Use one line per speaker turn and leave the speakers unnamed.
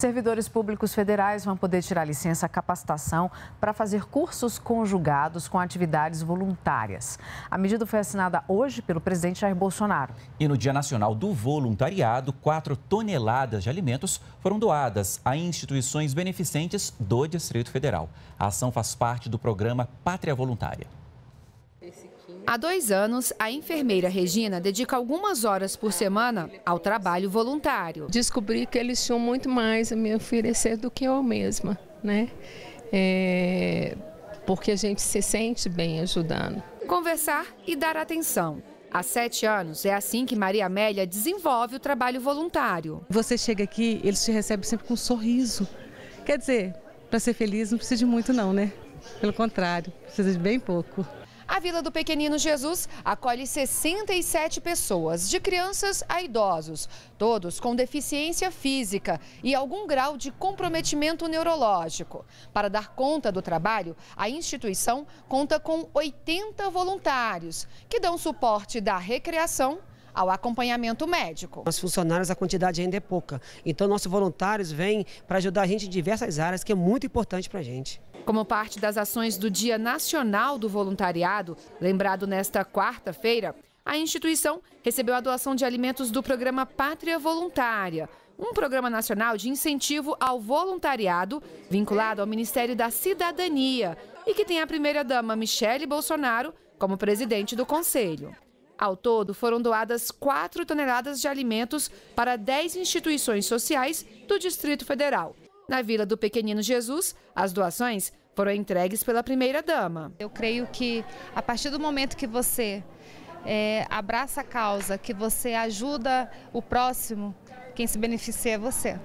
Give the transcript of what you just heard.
Servidores públicos federais vão poder tirar licença capacitação para fazer cursos conjugados com atividades voluntárias. A medida foi assinada hoje pelo presidente Jair
Bolsonaro. E no Dia Nacional do Voluntariado, 4 toneladas de alimentos foram doadas a instituições beneficentes do Distrito Federal. A ação faz parte do programa Pátria Voluntária.
Há dois anos, a enfermeira Regina dedica algumas horas por semana ao trabalho voluntário. Descobri que eles tinham muito mais a me oferecer do que eu mesma, né? É... Porque a gente se sente bem ajudando. Conversar e dar atenção. Há sete anos, é assim que Maria Amélia desenvolve o trabalho voluntário. Você chega aqui, eles te recebem
sempre com um sorriso. Quer dizer, para ser feliz não precisa de muito não, né? Pelo contrário, precisa de bem pouco.
A Vila do Pequenino Jesus acolhe 67 pessoas, de crianças a idosos, todos com deficiência física e algum grau de comprometimento neurológico. Para dar conta do trabalho, a instituição conta com 80 voluntários que dão suporte da recreação ao acompanhamento médico.
Os funcionários, a quantidade ainda é pouca. Então, nossos voluntários vêm para ajudar a gente em diversas áreas, que é muito importante para a gente. Como parte das ações
do Dia Nacional do Voluntariado, lembrado nesta quarta-feira, a instituição recebeu a doação de alimentos do programa Pátria Voluntária, um programa nacional de incentivo ao voluntariado vinculado ao Ministério da Cidadania e que tem a primeira-dama Michele Bolsonaro como presidente do conselho. Ao todo, foram doadas 4 toneladas de alimentos para 10 instituições sociais do Distrito Federal. Na Vila do Pequenino Jesus, as doações foram entregues pela primeira-dama. Eu creio que a partir do momento que você é, abraça a causa, que você ajuda o próximo, quem se beneficia é você.